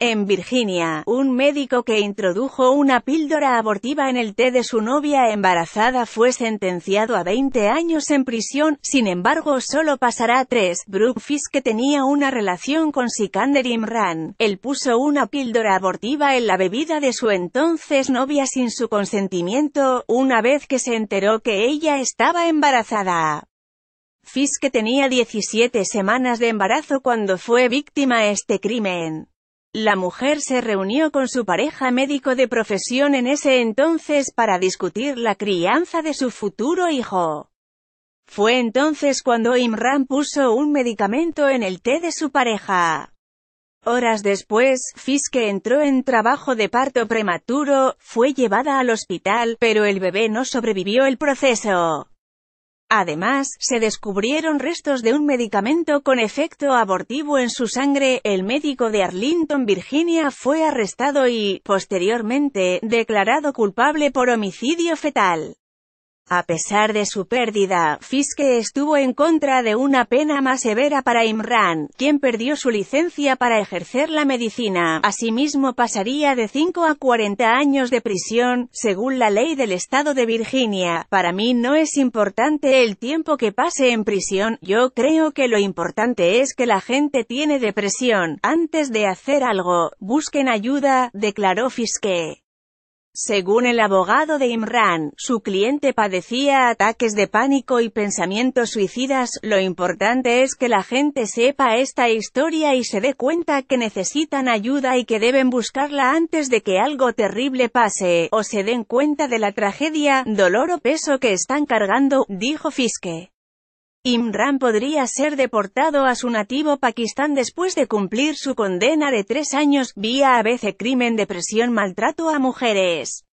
En Virginia, un médico que introdujo una píldora abortiva en el té de su novia embarazada fue sentenciado a 20 años en prisión, sin embargo solo pasará tres. Brooke que tenía una relación con Sikander Imran, él puso una píldora abortiva en la bebida de su entonces novia sin su consentimiento, una vez que se enteró que ella estaba embarazada. Fiske tenía 17 semanas de embarazo cuando fue víctima este crimen. La mujer se reunió con su pareja médico de profesión en ese entonces para discutir la crianza de su futuro hijo. Fue entonces cuando Imran puso un medicamento en el té de su pareja. Horas después, Fiske entró en trabajo de parto prematuro, fue llevada al hospital, pero el bebé no sobrevivió el proceso. Además, se descubrieron restos de un medicamento con efecto abortivo en su sangre. El médico de Arlington, Virginia, fue arrestado y, posteriormente, declarado culpable por homicidio fetal. A pesar de su pérdida, Fiske estuvo en contra de una pena más severa para Imran, quien perdió su licencia para ejercer la medicina. Asimismo pasaría de 5 a 40 años de prisión, según la ley del estado de Virginia. Para mí no es importante el tiempo que pase en prisión, yo creo que lo importante es que la gente tiene depresión. Antes de hacer algo, busquen ayuda, declaró Fiske. Según el abogado de Imran, su cliente padecía ataques de pánico y pensamientos suicidas, lo importante es que la gente sepa esta historia y se dé cuenta que necesitan ayuda y que deben buscarla antes de que algo terrible pase, o se den cuenta de la tragedia, dolor o peso que están cargando, dijo Fiske. Imran podría ser deportado a su nativo Pakistán después de cumplir su condena de tres años, vía ABC crimen de presión maltrato a mujeres.